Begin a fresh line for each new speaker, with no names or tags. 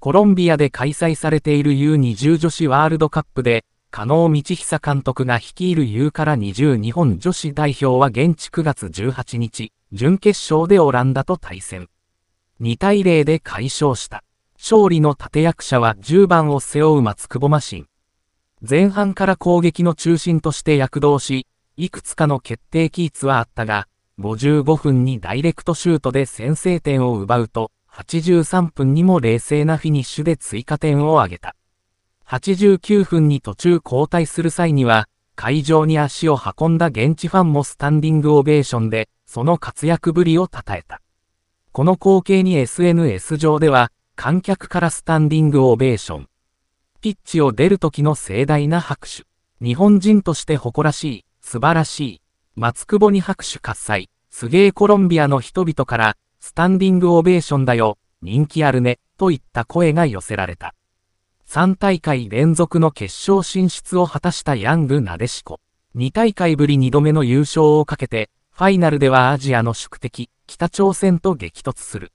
コロンビアで開催されている U20 女子ワールドカップで、加納道久監督が率いる U から20日本女子代表は現地9月18日、準決勝でオランダと対戦。2対0で快勝した。勝利の立役者は10番を背負う松久保マシン。前半から攻撃の中心として躍動し、いくつかの決定キーツはあったが、55分にダイレクトシュートで先制点を奪うと、83分にも冷静なフィニッシュで追加点を挙げた。89分に途中交代する際には、会場に足を運んだ現地ファンもスタンディングオベーションで、その活躍ぶりを称えた。この光景に SNS 上では、観客からスタンディングオベーション。ピッチを出る時の盛大な拍手。日本人として誇らしい、素晴らしい。松久保に拍手喝采。すげえコロンビアの人々から、スタンディングオベーションだよ、人気あるね、といった声が寄せられた。3大会連続の決勝進出を果たしたヤングなでしこ。2大会ぶり2度目の優勝をかけて、ファイナルではアジアの宿敵、北朝鮮と激突する。